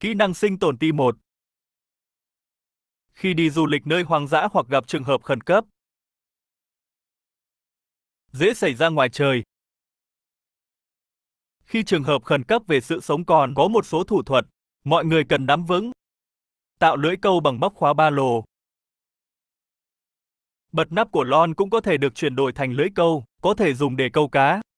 Kỹ năng sinh tồn ti 1 Khi đi du lịch nơi hoang dã hoặc gặp trường hợp khẩn cấp, dễ xảy ra ngoài trời. Khi trường hợp khẩn cấp về sự sống còn có một số thủ thuật, mọi người cần nắm vững. Tạo lưỡi câu bằng móc khóa ba lồ. Bật nắp của lon cũng có thể được chuyển đổi thành lưỡi câu, có thể dùng để câu cá.